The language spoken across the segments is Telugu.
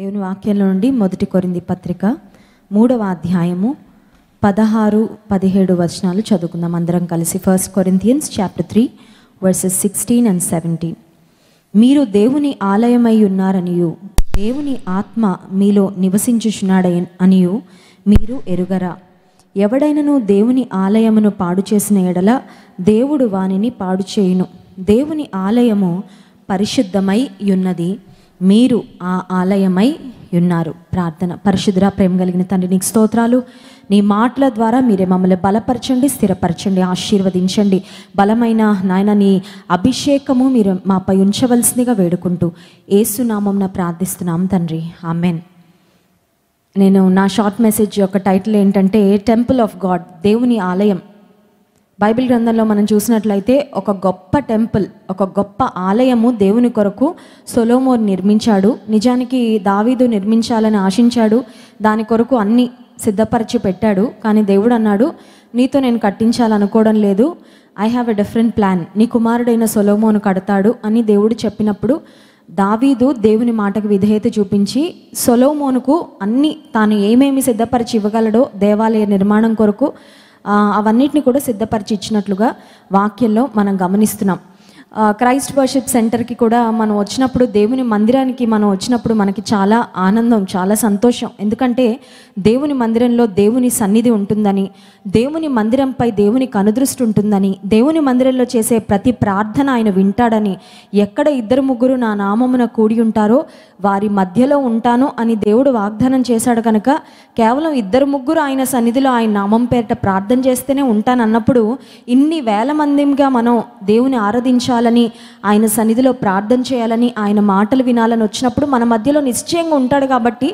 దేవుని వాక్యంలో నుండి మొదటి కొరింది పత్రిక మూడవ అధ్యాయము పదహారు పదిహేడు వచనాలు చదువుకుందాం అందరం కలిసి first Corinthians chapter three verses sixteen and seventeen మీరు దేవుని ఆలయమై ఉన్నారనియు దేవుని ఆత్మ మీలో నివసించుచున్నాడ అనియు మీరు ఎరుగరా ఎవడైనను దేవుని ఆలయమును పాడు చేసిన ఎడల దేవుడు వానిని పాడు చేయును దేవుని ఆలయము పరిశుద్ధమై ఉన్నది మీరు ఆ ఆలయమై ఉన్నారు ప్రార్థన పరిశుద్ధ ప్రేమ కలిగిన తండ్రి నీకు స్తోత్రాలు నీ మాటల ద్వారా మీరే మమ్మల్ని బలపరచండి స్థిరపరచండి ఆశీర్వదించండి బలమైన నాయన నీ అభిషేకము మీరు మాపై ఉంచవలసిందిగా వేడుకుంటూ ఏసునామం ప్రార్థిస్తున్నాం తండ్రి ఆమెన్ నేను నా షార్ట్ మెసేజ్ యొక్క టైటిల్ ఏంటంటే టెంపుల్ ఆఫ్ గాడ్ దేవుని ఆలయం బైబిల్ గ్రంథంలో మనం చూసినట్లయితే ఒక గొప్ప టెంపుల్ ఒక గొప్ప ఆలయము దేవుని కొరకు సొలోమోర్ నిర్మించాడు నిజానికి దావీదు నిర్మించాలని ఆశించాడు దాని కొరకు అన్ని సిద్ధపరిచి పెట్టాడు కానీ దేవుడు అన్నాడు నీతో నేను కట్టించాలనుకోవడం లేదు I have a different plan నీ కుమారుడైన సొలోమోను కడతాడు అని దేవుడు చెప్పినప్పుడు దావీదు దేవుని మాటకు విధేయత చూపించి సొలోమోనుకు అన్ని తాను ఏమేమి సిద్ధపరిచి ఇవ్వగలడో దేవాలయ నిర్మాణం కొరకు అవన్నిటిని కూడా సిద్ధపరిచి ఇచ్చినట్లుగా వాక్యంలో మనం గమనిస్తున్నాం క్రైస్ట్ వర్షిప్ సెంటర్కి కూడా మనం వచ్చినప్పుడు దేవుని మందిరానికి మనం వచ్చినప్పుడు మనకి చాలా ఆనందం చాలా సంతోషం ఎందుకంటే దేవుని మందిరంలో దేవుని సన్నిధి ఉంటుందని దేవుని మందిరంపై దేవుని కనుదృష్టి ఉంటుందని దేవుని మందిరంలో చేసే ప్రతి ప్రార్థన ఆయన వింటాడని ఎక్కడ ఇద్దరు ముగ్గురు నా నామమున కూడి ఉంటారో వారి మధ్యలో ఉంటాను అని దేవుడు వాగ్దానం చేశాడు కనుక కేవలం ఇద్దరు ముగ్గురు ఆయన సన్నిధిలో ఆయన నామం పేరిట ప్రార్థన చేస్తేనే ఉంటానన్నప్పుడు ఇన్ని వేల మందిగా మనం దేవుని ఆరాధించాలి నడవాలని ఆయన సన్నిధిలో ప్రార్థన చేయాలని ఆయన మాటలు వినాలని వచ్చినప్పుడు మన మధ్యలో నిశ్చయంగా ఉంటాడు కాబట్టి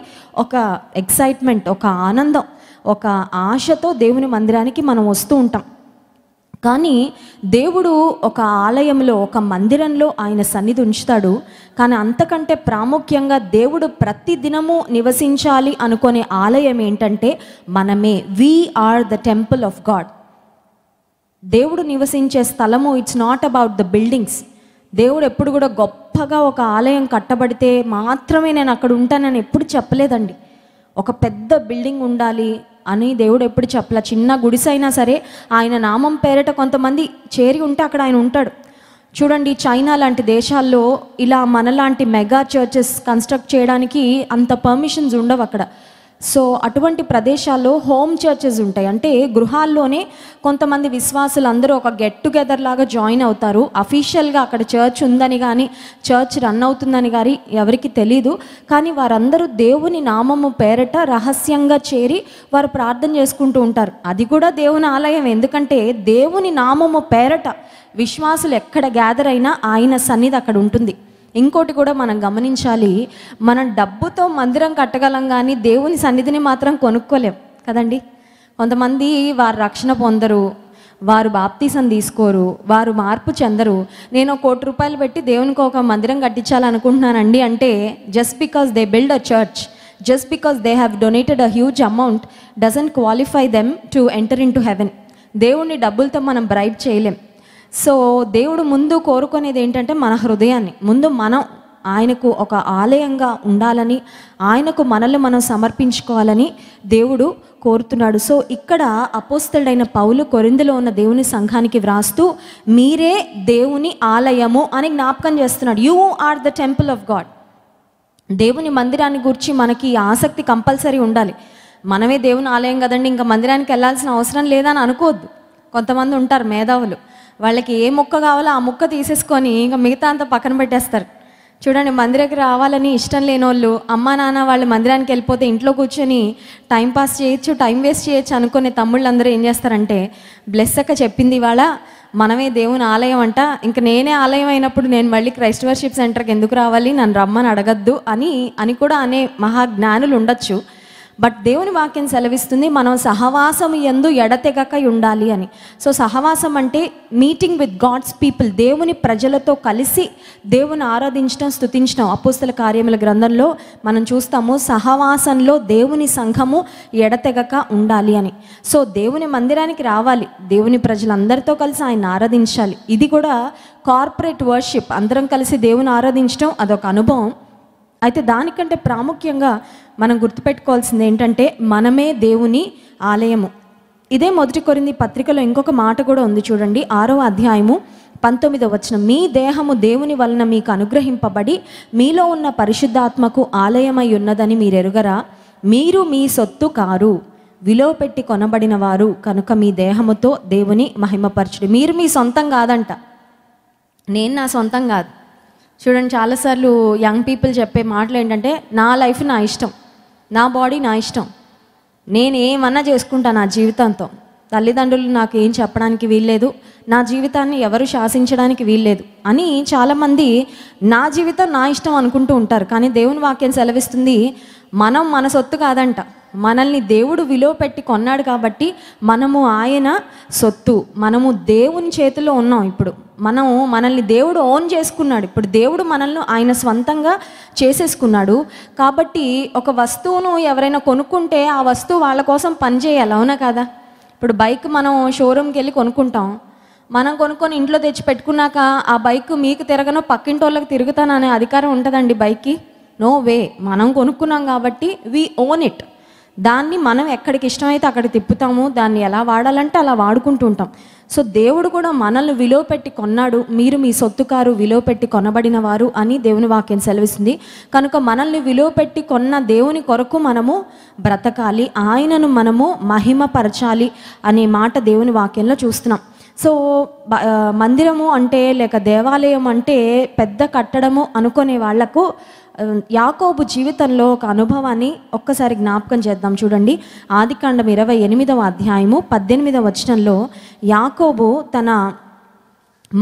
ఒక ఎక్సైట్మెంట్ ఒక ఆనందం ఒక ఆశతో దేవుని మందిరానికి మనం వస్తూ ఉంటాం కానీ దేవుడు ఒక ఆలయంలో ఒక మందిరంలో ఆయన సన్నిధి ఉంచుతాడు కానీ అంతకంటే ప్రాముఖ్యంగా దేవుడు ప్రతి దినము నివసించాలి అనుకునే ఆలయం ఏంటంటే మనమే we are are the temple of God దేవుడు నివసించే స్థలము it's not about the buildings దేవుడు ఎప్పుడు కూడా గొప్పగా ఒక ఆలయం కట్టబడితే మాత్రమే నేను అక్కడ ఉంటానని ఎప్పుడు చెప్పలేదండి ఒక పెద్ద బిల్డింగ్ ఉండాలి అని దేవుడు ఎప్పుడు చెప్పలే చిన్న గుడిసైనా సరే ఆయన నామం పేరిట కొంతమంది చేరి ఉంటే అక్కడ ఆయన ఉంటాడు చూడండి చైనా లాంటి దేశాల్లో ఇలా మనలాంటి మెగా చర్చెస్ కన్స్ట్రక్ట్ చేయడానికి అంత పర్మిషన్స్ ఉండవు అక్కడ సో అటువంటి ప్రదేశాల్లో హోమ్ చర్చెస్ ఉంటాయి అంటే గృహాల్లోనే కొంతమంది విశ్వాసులు అందరూ ఒక గెట్ టుగెదర్ లాగా జాయిన్ అవుతారు అఫీషియల్గా అక్కడ చర్చ్ ఉందని కానీ చర్చ్ రన్ అవుతుందని కానీ ఎవరికి తెలీదు కానీ వారందరూ దేవుని నామము పేరట రహస్యంగా చేరి వారు ప్రార్థన చేసుకుంటూ ఉంటారు అది కూడా దేవుని ఆలయం ఎందుకంటే దేవుని నామము పేరట విశ్వాసులు ఎక్కడ గ్యాదర్ అయినా ఆయన సన్నిధి అక్కడ ఉంటుంది ఇంకోటి కూడా మనం గమనించాలి మనం డబ్బుతో మందిరం కట్టగలం కానీ దేవుని సన్నిధిని మాత్రం కొనుక్కోలేం కదండి కొంతమంది వారు రక్షణ పొందరు వారు బాప్తీసం తీసుకోరు వారు మార్పు చెందరు నేను కోటి రూపాయలు పెట్టి దేవునికి ఒక మందిరం కట్టించాలనుకుంటున్నానండి అంటే just because they build a church just because they have donated a huge amount doesn't qualify them to enter into heaven దేవుణ్ణి డబ్బులతో మనం బ్రైబ్ చేయలేం సో దేవుడు ముందు కోరుకునేది ఏంటంటే మన హృదయాన్ని ముందు మనం ఆయనకు ఒక ఆలయంగా ఉండాలని ఆయనకు మనల్ని మనం సమర్పించుకోవాలని దేవుడు కోరుతున్నాడు సో ఇక్కడ అపోస్తలుడైన పౌలు కొరిందులో ఉన్న దేవుని సంఘానికి వ్రాస్తూ మీరే దేవుని ఆలయము అని జ్ఞాపకం చేస్తున్నాడు you are the temple of God దేవుని మందిరాన్ని గురించి మనకి ఆసక్తి కంపల్సరీ ఉండాలి మనమే దేవుని ఆలయం కదండి ఇంకా మందిరానికి వెళ్ళాల్సిన అవసరం లేదని అనుకోవద్దు కొంతమంది ఉంటారు మేధావులు వాళ్ళకి ఏ ముక్క కావాలో ఆ ముక్క తీసేసుకొని ఇంకా మిగతా అంతా పక్కన పెట్టేస్తారు చూడండి మందిరకి రావాలని ఇష్టం లేని వాళ్ళు అమ్మా నాన్న వాళ్ళు మందిరానికి వెళ్ళిపోతే ఇంట్లో కూర్చొని టైం పాస్ చేయొచ్చు టైం వేస్ట్ చేయొచ్చు అనుకునే తమ్ముళ్ళు అందరూ ఏం చేస్తారంటే బ్లెస్సక్క చెప్పింది ఇవాళ మనమే దేవుని ఆలయం అంట ఇంక నేనే ఆలయం అయినప్పుడు నేను మళ్ళీ క్రైస్ట్ వర్షిప్ సెంటర్కి ఎందుకు రావాలి నన్ను రమ్మని అడగద్దు అని అని కూడా అనే మహాజ్ఞానులు ఉండొచ్చు బట్ దేవుని వాక్యం సెలవిస్తుంది మనం సహవాసం ఎందు ఎడతెగక ఉండాలి అని సో సహవాసం అంటే మీటింగ్ విత్ గాడ్స్ పీపుల్ దేవుని ప్రజలతో కలిసి దేవుని ఆరాధించడం స్థుతించడం అపోస్తల కార్యముల గ్రంథంలో మనం చూస్తాము సహవాసంలో దేవుని సంఘము ఎడతెగక ఉండాలి అని సో దేవుని మందిరానికి రావాలి దేవుని ప్రజలందరితో కలిసి ఆయన ఆరాధించాలి ఇది కూడా కార్పొరేట్ వర్షిప్ అందరం కలిసి దేవుని ఆరాధించడం అదొక అనుభవం అయితే దానికంటే ప్రాముఖ్యంగా మనం గుర్తుపెట్టుకోవాల్సింది ఏంటంటే మనమే దేవుని ఆలయము ఇదే మొదటి కొరింది పత్రికలో ఇంకొక మాట కూడా ఉంది చూడండి ఆరో అధ్యాయము పంతొమ్మిదవ వచనం మీ దేహము దేవుని వలన మీకు అనుగ్రహింపబడి మీలో ఉన్న పరిశుద్ధాత్మకు ఆలయమై ఉన్నదని మీరు ఎరుగరా మీరు మీ సొత్తు కారు విలువ పెట్టి కొనబడిన వారు కనుక మీ దేహముతో దేవుని మహిమపరచుడు మీరు మీ సొంతం కాదంట నేను నా సొంతం కాదు చూడండి చాలాసార్లు యంగ్ పీపుల్ చెప్పే మాటలు ఏంటంటే నా లైఫ్ నా ఇష్టం నా బాడీ నా ఇష్టం నేను ఏమన్నా చేసుకుంటాను నా జీవితంతో తల్లిదండ్రులు నాకు ఏం చెప్పడానికి వీల్లేదు నా జీవితాన్ని ఎవరు శాసించడానికి వీల్లేదు అని చాలామంది నా జీవితం నా ఇష్టం అనుకుంటూ ఉంటారు కానీ దేవుని వాక్యం సెలవిస్తుంది మనం మన సొత్తు కాదంట మనల్ని దేవుడు విలువ పెట్టి కొన్నాడు కాబట్టి మనము ఆయన సొత్తు మనము దేవుని చేతిలో ఉన్నాం ఇప్పుడు మనం మనల్ని దేవుడు ఓన్ చేసుకున్నాడు ఇప్పుడు దేవుడు మనల్ని ఆయన స్వంతంగా చేసేసుకున్నాడు కాబట్టి ఒక వస్తువును ఎవరైనా కొనుక్కుంటే ఆ వస్తువు వాళ్ళ కోసం పనిచేయాలి అవునా కదా ఇప్పుడు బైక్ మనం షోరూమ్కి వెళ్ళి కొనుక్కుంటాం మనం కొనుక్కొని ఇంట్లో తెచ్చి పెట్టుకున్నాక ఆ బైక్ మీకు తిరగను పక్కింటి వాళ్ళకి తిరుగుతాననే అధికారం ఉంటుందండి బైక్కి నో వే మనం కొనుక్కున్నాం కాబట్టి వీ ఓన్ ఇట్ దాన్ని మనం ఎక్కడికి ఇష్టమైతే అక్కడ తిప్పుతాము దాన్ని ఎలా వాడాలంటే అలా వాడుకుంటూ ఉంటాం సో దేవుడు కూడా మనల్ని విలువ పెట్టి కొన్నాడు మీరు మీ సొత్తుకారు విలువ పెట్టి కొనబడిన వారు అని దేవుని వాక్యం సెలవిస్తుంది కనుక మనల్ని విలువ పెట్టి కొన్న దేవుని కొరకు మనము బ్రతకాలి ఆయనను మనము మహిమపరచాలి అనే మాట దేవుని వాక్యంలో చూస్తున్నాం సో మందిరము అంటే లేక దేవాలయం అంటే పెద్ద కట్టడము అనుకునే వాళ్లకు యాకోబు జీవితంలో ఒక అనుభవాన్ని ఒక్కసారి జ్ఞాపకం చేద్దాం చూడండి ఆదికాండం ఇరవై ఎనిమిదవ అధ్యాయము పద్దెనిమిదవ వచనంలో యాకోబు తన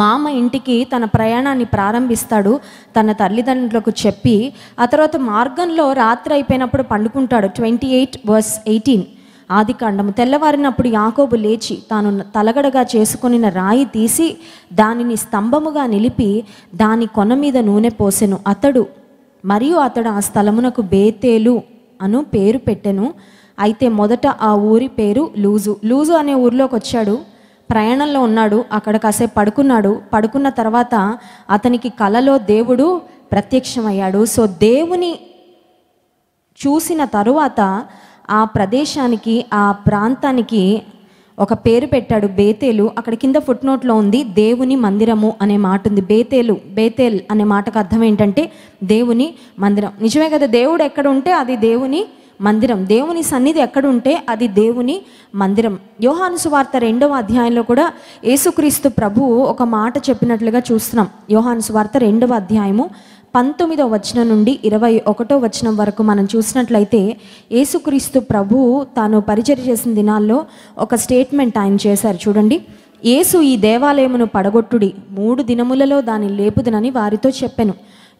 మామ ఇంటికి తన ప్రయాణాన్ని ప్రారంభిస్తాడు తన తల్లిదండ్రులకు చెప్పి ఆ తర్వాత మార్గంలో రాత్రి అయిపోయినప్పుడు పండుకుంటాడు ట్వంటీ ఎయిట్ వర్స్ ఎయిటీన్ ఆది కాండము తెల్లవారినప్పుడు యాకోబు లేచి తాను తలగడగా చేసుకునిన రాయి తీసి దానిని స్తంభముగా నిలిపి దాని కొన మీద నూనె పోసెను అతడు మరియు అతడు ఆ స్థలమునకు బేతేలు అను పేరు పెట్టెను అయితే మొదట ఆ ఊరి పేరు లూజు లూజు అనే ఊరిలోకి వచ్చాడు ప్రయాణంలో ఉన్నాడు అక్కడ కాసేపు పడుకున్నాడు పడుకున్న తర్వాత అతనికి కలలో దేవుడు ప్రత్యక్షమయ్యాడు సో దేవుని చూసిన తరువాత ఆ ప్రదేశానికి ఆ ప్రాంతానికి ఒక పేరు పెట్టాడు బేతేలు అక్కడ కింద ఫుట్ నోట్లో ఉంది దేవుని మందిరము అనే మాట ఉంది బేతేలు బేతేల్ అనే మాటకు అర్థం ఏంటంటే దేవుని మందిరం నిజమే కదా దేవుడు ఎక్కడ ఉంటే అది దేవుని మందిరం దేవుని సన్నిధి ఎక్కడుంటే అది దేవుని మందిరం యోహానుసు వార్త రెండవ అధ్యాయంలో కూడా యేసుక్రీస్తు ప్రభువు ఒక మాట చెప్పినట్లుగా చూస్తున్నాం యోహాను వార్త రెండవ అధ్యాయము పంతొమ్మిదో వచనం నుండి ఇరవై ఒకటో వచనం వరకు మనం చూసినట్లయితే యేసుక్రీస్తు ప్రభు తాను పరిచయం చేసిన దినాల్లో ఒక స్టేట్మెంట్ ఆయన చేశారు చూడండి యేసు ఈ దేవాలయమును పడగొట్టుడి మూడు దినములలో దాని లేపుదనని వారితో చెప్పాను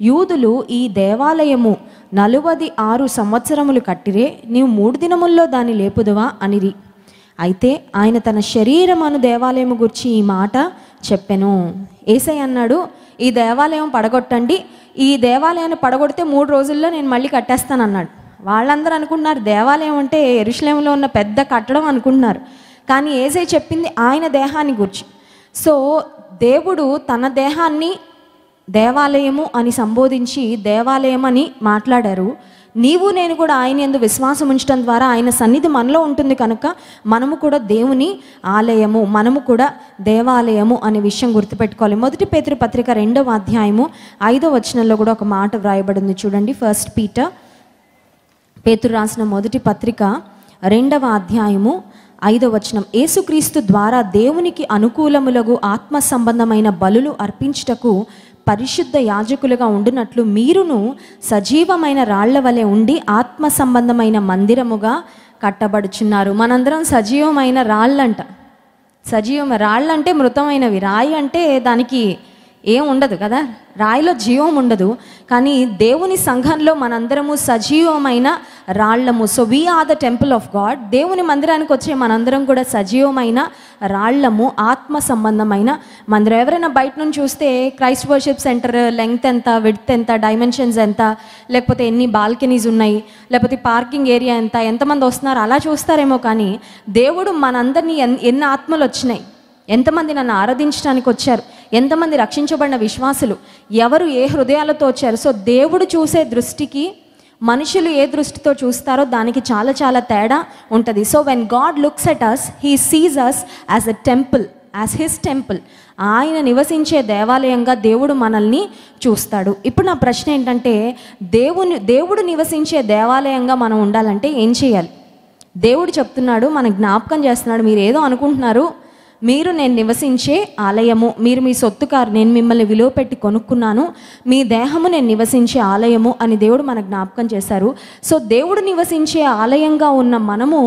యూదులు ఈ దేవాలయము నలువది ఆరు సంవత్సరములు కట్టిరే నీవు మూడు దినముల్లో దాన్ని లేపుదువా అనిరి అయితే ఆయన తన అను దేవాలయము గురించి ఈ మాట చెప్పెను ఏసై అన్నాడు ఈ దేవాలయం పడగొట్టండి ఈ దేవాలయాన్ని పడగొడితే మూడు రోజుల్లో నేను మళ్ళీ కట్టేస్తాను అన్నాడు వాళ్ళందరూ అనుకుంటున్నారు దేవాలయం అంటే ఎరుశ్లేములో ఉన్న పెద్ద కట్టడం అనుకుంటున్నారు కానీ ఏసై చెప్పింది ఆయన దేహాన్ని గురించి సో దేవుడు తన దేహాన్ని దేవాలయము అని సంబోధించి దేవాలయం అని మాట్లాడారు నీవు నేను కూడా ఆయన ఎందు విశ్వాసం ఉంచడం ద్వారా ఆయన సన్నిధి మనలో ఉంటుంది కనుక మనము కూడా దేవుని ఆలయము మనము కూడా దేవాలయము అనే విషయం గుర్తుపెట్టుకోవాలి మొదటి పేతురు పత్రిక రెండవ అధ్యాయము ఐదో వచనంలో కూడా ఒక మాట వ్రాయబడింది చూడండి ఫస్ట్ పీటర్ పేతురు రాసిన మొదటి పత్రిక రెండవ అధ్యాయము ఐదవ వచనం ఏసుక్రీస్తు ద్వారా దేవునికి అనుకూలములకు ఆత్మ సంబంధమైన బలులు అర్పించటకు పరిశుద్ధ యాజకులుగా ఉండినట్లు మీరును సజీవమైన రాళ్ల వలె ఉండి ఆత్మ సంబంధమైన మందిరముగా కట్టబడుచున్నారు మనందరం సజీవమైన రాళ్ళంట సజీవమైన రాళ్ళంటే మృతమైనవి రాయి అంటే దానికి ఏం ఉండదు కదా రాయిలో జీవం ఉండదు కానీ దేవుని సంఘంలో మనందరము సజీవమైన రాళ్లము so we are the temple of God దేవుని మందిరానికి వచ్చే మనందరం కూడా సజీవమైన రాళ్లము ఆత్మ సంబంధమైన మందిరం ఎవరైనా బయట నుంచి చూస్తే క్రైస్ట్ వర్షిప్ సెంటర్ లెంగ్త్ ఎంత విడ్త్ ఎంత డైమెన్షన్స్ ఎంత లేకపోతే ఎన్ని బాల్కనీస్ ఉన్నాయి లేకపోతే పార్కింగ్ ఏరియా ఎంత ఎంతమంది వస్తున్నారు అలా చూస్తారేమో కానీ దేవుడు మనందరినీ ఎన్ని ఆత్మలు వచ్చినాయి ఎంతమంది నన్ను ఆరాధించడానికి వచ్చారు ఎంతమంది రక్షించబడిన విశ్వాసులు ఎవరు ఏ హృదయాలతో వచ్చారు సో దేవుడు చూసే దృష్టికి మనుషులు ఏ దృష్టితో చూస్తారో దానికి చాలా చాలా తేడా ఉంటుంది so when God looks at us he sees us as a temple as his temple ఆయన నివసించే దేవాలయంగా దేవుడు మనల్ని చూస్తాడు ఇప్పుడు నా ప్రశ్న ఏంటంటే దేవుని దేవుడు నివసించే దేవాలయంగా మనం ఉండాలంటే ఏం చేయాలి దేవుడు చెప్తున్నాడు మన జ్ఞాపకం చేస్తున్నాడు మీరు ఏదో అనుకుంటున్నారు మీరు నేను నివసించే ఆలయము మీరు మీ సొత్తు కారు నేను మిమ్మల్ని విలువ పెట్టి కొనుక్కున్నాను మీ దేహము నేను నివసించే ఆలయము అని దేవుడు మన జ్ఞాపకం చేశారు సో దేవుడు నివసించే ఆలయంగా ఉన్న మనము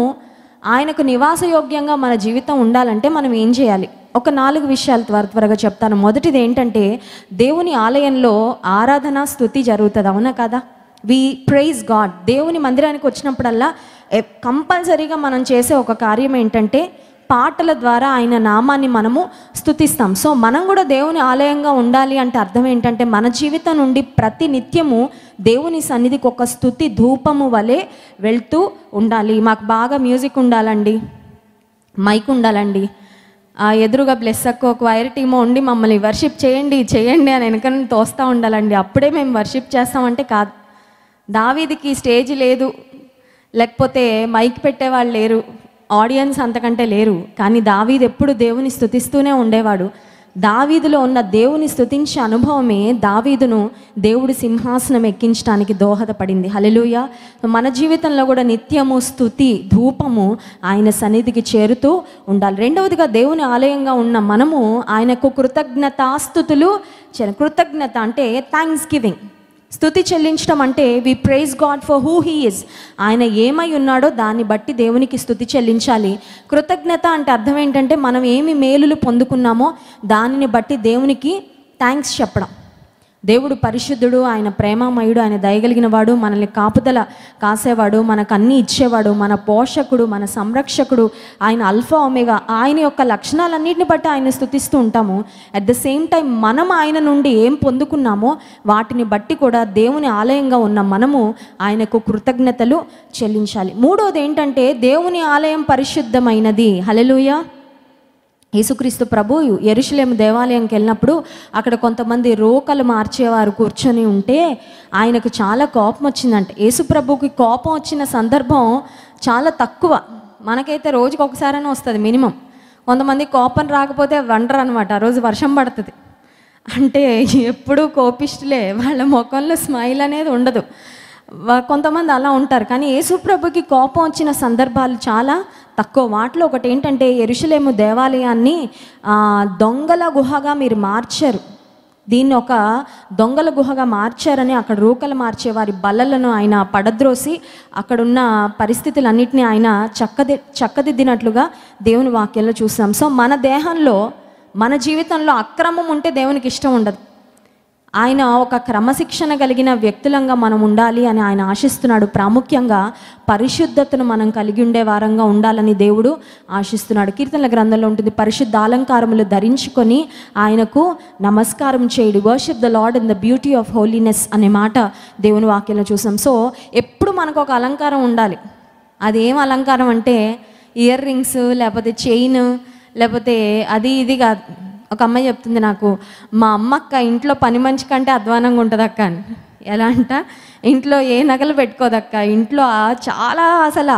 ఆయనకు నివాసయోగ్యంగా మన జీవితం ఉండాలంటే మనం ఏం చేయాలి ఒక నాలుగు విషయాలు త్వర త్వరగా చెప్తాను మొదటిది ఏంటంటే దేవుని ఆలయంలో ఆరాధన స్థుతి జరుగుతుంది అవునా కదా వి ప్రైజ్ గాడ్ దేవుని మందిరానికి వచ్చినప్పుడల్లా కంపల్సరీగా మనం చేసే ఒక కార్యం ఏంటంటే పాటల ద్వారా ఆయన నామాన్ని మనము స్థుతిస్తాం సో మనం కూడా దేవుని ఆలయంగా ఉండాలి అంటే అర్థం ఏంటంటే మన జీవితం నుండి ప్రతి నిత్యము దేవుని సన్నిధికి ఒక స్థుతి ధూపము వలె వెళ్తూ ఉండాలి మాకు బాగా మ్యూజిక్ ఉండాలండి మైక్ ఉండాలండి ఎదురుగా బ్లెస్ అక్క వైర్ టీమో ఉండి మమ్మల్ని వర్షిప్ చేయండి చేయండి అని వెనక తోస్తూ ఉండాలండి అప్పుడే మేము వర్షిప్ చేస్తామంటే కాదు దావీదికి స్టేజ్ లేదు లేకపోతే మైక్ పెట్టేవాళ్ళు లేరు ఆడియన్స్ అంతకంటే లేరు కానీ దావీద్ ఎప్పుడు దేవుని స్థుతిస్తూనే ఉండేవాడు దావీదులో ఉన్న దేవుని స్థుతించే అనుభవమే దావీదును దేవుడి సింహాసనం ఎక్కించడానికి దోహదపడింది హలలుయ మన జీవితంలో కూడా నిత్యము స్థుతి ధూపము ఆయన సన్నిధికి చేరుతూ ఉండాలి రెండవదిగా దేవుని ఆలయంగా ఉన్న మనము ఆయనకు కృతజ్ఞతాస్థుతులు కృతజ్ఞత అంటే థ్యాంక్స్ గివింగ్ స్థుతి చెల్లించడం అంటే we praise God for who he is ఆయన ఏమై ఉన్నాడో దాన్ని బట్టి దేవునికి స్థుతి చెల్లించాలి కృతజ్ఞత అంటే అర్థం ఏంటంటే మనం ఏమి మేలులు పొందుకున్నామో దానిని బట్టి దేవునికి థ్యాంక్స్ చెప్పడం దేవుడు పరిశుద్ధుడు ఆయన ప్రేమమయుడు ఆయన దయగలిగిన వాడు మనల్ని కాపుదల కాసేవాడు మనకు అన్ని ఇచ్చేవాడు మన పోషకుడు మన సంరక్షకుడు ఆయన అల్ఫా ఒమేగా ఆయన యొక్క లక్షణాలన్నింటిని బట్టి ఆయన స్థుతిస్తూ ఉంటాము అట్ ద సేమ్ టైం మనం ఆయన నుండి ఏం పొందుకున్నామో వాటిని బట్టి కూడా దేవుని ఆలయంగా ఉన్న మనము ఆయనకు కృతజ్ఞతలు చెల్లించాలి మూడోది ఏంటంటే దేవుని ఆలయం పరిశుద్ధమైనది హలలుయా యేసుక్రీస్తు ప్రభు ఎరుషులేము దేవాలయంకి వెళ్ళినప్పుడు అక్కడ కొంతమంది రోకలు మార్చేవారు కూర్చొని ఉంటే ఆయనకు చాలా కోపం వచ్చిందంట యేసు ప్రభుకి కోపం వచ్చిన సందర్భం చాలా తక్కువ మనకైతే రోజుకి ఒకసారైనా వస్తుంది మినిమం కొంతమంది కోపం రాకపోతే వండరు అనమాట ఆ రోజు వర్షం పడుతుంది అంటే ఎప్పుడూ కోపిస్టులే వాళ్ళ ముఖంలో స్మైల్ అనేది ఉండదు కొంతమంది అలా ఉంటారు కానీ యేసుప్రభుకి కోపం వచ్చిన సందర్భాలు చాలా తక్కువ వాటిలో ఒకటి ఏంటంటే ఎరుషులేము దేవాలయాన్ని దొంగల గుహగా మీరు మార్చారు దీన్ని ఒక దొంగల గుహగా మార్చారని అక్కడ రూకలు మార్చే వారి బల్లలను ఆయన పడద్రోసి అక్కడున్న పరిస్థితులన్నింటినీ ఆయన చక్కది చక్కదిద్దినట్లుగా దేవుని వాక్యంలో చూసాం సో మన దేహంలో మన జీవితంలో అక్రమం ఉంటే దేవునికి ఇష్టం ఉండదు ఆయన ఒక క్రమశిక్షణ కలిగిన వ్యక్తులంగా మనం ఉండాలి అని ఆయన ఆశిస్తున్నాడు ప్రాముఖ్యంగా పరిశుద్ధతను మనం కలిగి ఉండే వారంగా ఉండాలని దేవుడు ఆశిస్తున్నాడు కీర్తనల గ్రంథంలో ఉంటుంది పరిశుద్ధ అలంకారములు ధరించుకొని ఆయనకు నమస్కారం చేయడు worship the Lord in the beauty of holiness అనే మాట దేవుని వాక్యంలో చూసాం సో ఎప్పుడు మనకు ఒక అలంకారం ఉండాలి అదేం అలంకారం అంటే ఇయర్ రింగ్స్ లేకపోతే చైన్ లేకపోతే అది ఇది కాదు ఒక అమ్మాయి చెప్తుంది నాకు మా అమ్మ అక్క ఇంట్లో పని మంచి కంటే అధ్వానంగా ఉంటుంది అక్క అని ఎలా అంట ఇంట్లో ఏ నగలు పెట్టుకోదక్క ఇంట్లో చాలా అసలు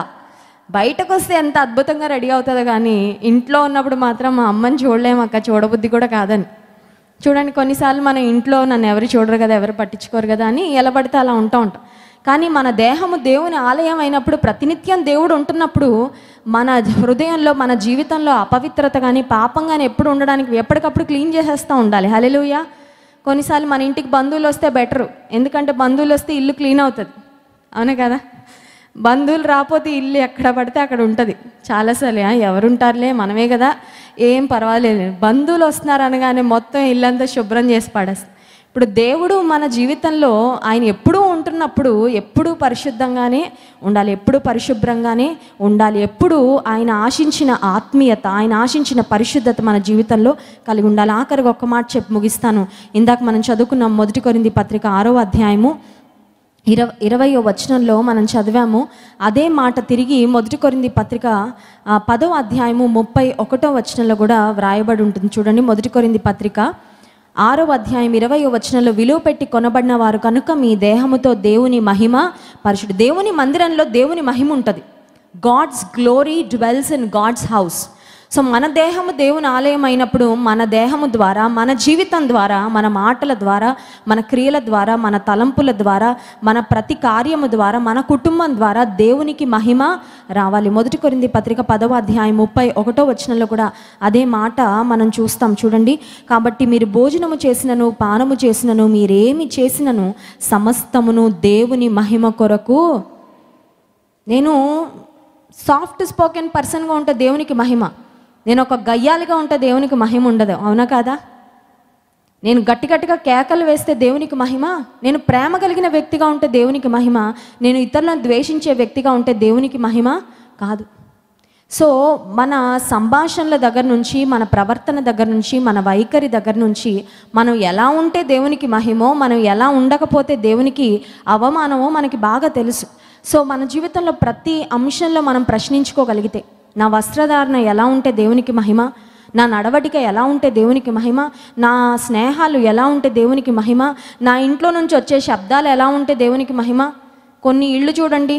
బయటకు వస్తే ఎంత అద్భుతంగా రెడీ అవుతుందో కానీ ఇంట్లో ఉన్నప్పుడు మాత్రం మా అమ్మని చూడలేము అక్క చూడబుద్ధి కూడా కాదని చూడండి కొన్నిసార్లు మన ఇంట్లో నన్ను ఎవరు చూడరు కదా ఎవరు పట్టించుకోరు కదా అని ఎలా పడితే అలా ఉంటా ఉంటాం కానీ మన దేహము దేవుని ఆలయం అయినప్పుడు ప్రతినిత్యం దేవుడు ఉంటున్నప్పుడు మన హృదయంలో మన జీవితంలో అపవిత్రత కానీ పాపం కానీ ఎప్పుడు ఉండడానికి ఎప్పటికప్పుడు క్లీన్ చేసేస్తూ ఉండాలి హలెలుయ కొన్నిసార్లు మన ఇంటికి బంధువులు వస్తే బెటరు ఎందుకంటే బంధువులు వస్తే ఇల్లు క్లీన్ అవుతుంది అవునా కదా బంధువులు రాపోతే ఇల్లు ఎక్కడ పడితే అక్కడ ఉంటుంది చాలాసార్లు ఎవరుంటారులే మనమే కదా ఏం పర్వాలేదు బంధువులు వస్తున్నారు అనగానే మొత్తం ఇల్లంతా శుభ్రం చేసి పడేస్తాం ఇప్పుడు దేవుడు మన జీవితంలో ఆయన ఎప్పుడూ ఉంటున్నప్పుడు ఎప్పుడూ పరిశుద్ధంగానే ఉండాలి ఎప్పుడు పరిశుభ్రంగానే ఉండాలి ఎప్పుడు ఆయన ఆశించిన ఆత్మీయత ఆయన ఆశించిన పరిశుద్ధత మన జీవితంలో కలిగి ఉండాలి ఆఖరిగా ఒక్క మాట చెప్పి ముగిస్తాను ఇందాక మనం చదువుకున్నాం మొదటి కొరింది పత్రిక ఆరో అధ్యాయము ఇరవై ఇరవయో వచనంలో మనం చదివాము అదే మాట తిరిగి మొదటి కొరింది పత్రిక పదో అధ్యాయము ముప్పై ఒకటో వచనంలో కూడా వ్రాయబడి ఉంటుంది చూడండి మొదటి కొరింది పత్రిక ఆరో అధ్యాయం ఇరవై వచనంలో విలువ పెట్టి కొనబడిన వారు కనుక మీ దేహముతో దేవుని మహిమ పరచుడు దేవుని మందిరంలో దేవుని మహిమ ఉంటుంది God's glory dwells in God's house so మన దేహము దేవుని ఆలయం అయినప్పుడు మన దేహము ద్వారా మన జీవితం ద్వారా మన మాటల ద్వారా మన క్రియల ద్వారా మన తలంపుల ద్వారా మన ప్రతి కార్యము ద్వారా మన కుటుంబం ద్వారా దేవునికి మహిమ రావాలి మొదటి కొరింది పత్రిక పదవ అధ్యాయం ముప్పై ఒకటో వచనంలో కూడా అదే మాట మనం చూస్తాం చూడండి కాబట్టి మీరు భోజనము చేసినను పానము చేసినను మీరేమి చేసినను సమస్తమును దేవుని మహిమ కొరకు నేను సాఫ్ట్ స్పోకెన్ పర్సన్గా ఉంటే దేవునికి మహిమ నేను ఒక గయ్యాలిగా ఉంటే దేవునికి మహిమ ఉండదు అవునా కాదా నేను గట్టి గట్టిగా కేకలు వేస్తే దేవునికి మహిమ నేను ప్రేమ కలిగిన వ్యక్తిగా ఉంటే దేవునికి మహిమ నేను ఇతరులను ద్వేషించే వ్యక్తిగా ఉంటే దేవునికి మహిమ కాదు సో మన సంభాషణల దగ్గర నుంచి మన ప్రవర్తన దగ్గర నుంచి మన వైఖరి దగ్గర నుంచి మనం ఎలా ఉంటే దేవునికి మహిమో మనం ఎలా ఉండకపోతే దేవునికి అవమానమో మనకి బాగా తెలుసు సో మన జీవితంలో ప్రతి అంశంలో మనం ప్రశ్నించుకోగలిగితే నా వస్త్రధారణ ఎలా ఉంటే దేవునికి మహిమ నా నడవడిక ఎలా ఉంటే దేవునికి మహిమ నా స్నేహాలు ఎలా ఉంటే దేవునికి మహిమ నా ఇంట్లో నుంచి వచ్చే శబ్దాలు ఎలా ఉంటే దేవునికి మహిమ కొన్ని ఇళ్ళు చూడండి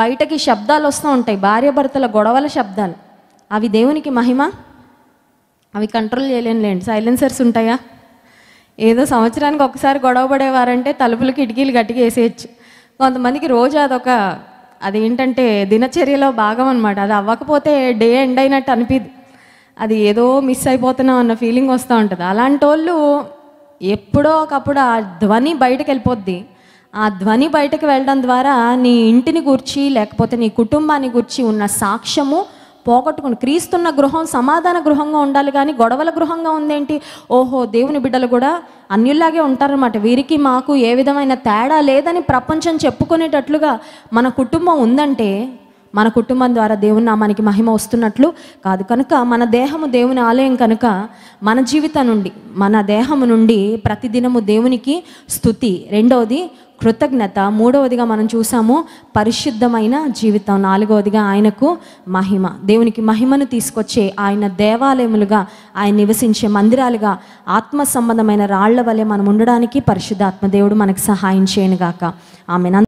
బయటకి శబ్దాలు వస్తూ ఉంటాయి భర్తల గొడవల శబ్దాలు అవి దేవునికి మహిమ అవి కంట్రోల్ చేయలేనులేండి సైలెన్సర్స్ ఉంటాయా ఏదో సంవత్సరానికి ఒకసారి గొడవ పడేవారంటే తలుపులు కిటికీలు గట్టిగా వేసేయచ్చు కొంతమందికి రోజు అదొక అది ఏంటంటే దినచర్యలో భాగం అనమాట అది అవ్వకపోతే డే ఎండ్ అయినట్టు అనిపిదు అది ఏదో మిస్ అయిపోతున్నాం అన్న ఫీలింగ్ వస్తూ ఉంటుంది అలాంటి వాళ్ళు ఎప్పుడో ఒకప్పుడు ఆ ధ్వని బయటకు వెళ్ళిపోద్ది ఆ ధ్వని బయటకు వెళ్ళడం ద్వారా నీ ఇంటిని గుర్చి లేకపోతే నీ కుటుంబాన్ని గుర్చి ఉన్న సాక్ష్యము పోగొట్టుకుని క్రీస్తున్న గృహం సమాధాన గృహంగా ఉండాలి కానీ గొడవల గృహంగా ఉందేంటి ఓహో దేవుని బిడ్డలు కూడా అన్యుల్లాగే ఉంటారనమాట వీరికి మాకు ఏ విధమైన తేడా లేదని ప్రపంచం చెప్పుకునేటట్లుగా మన కుటుంబం ఉందంటే మన కుటుంబం ద్వారా దేవుని నామానికి మహిమ వస్తున్నట్లు కాదు కనుక మన దేహము దేవుని ఆలయం కనుక మన జీవితం నుండి మన దేహము నుండి ప్రతిదినము దేవునికి స్థుతి రెండవది కృతజ్ఞత మూడవదిగా మనం చూసాము పరిశుద్ధమైన జీవితం నాలుగవదిగా ఆయనకు మహిమ దేవునికి మహిమను తీసుకొచ్చే ఆయన దేవాలయములుగా ఆయన నివసించే మందిరాలుగా ఆత్మ సంబంధమైన రాళ్ల వలె మనం ఉండడానికి పరిశుద్ధాత్మ దేవుడు మనకు సహాయం చేయనుగాక ఆమె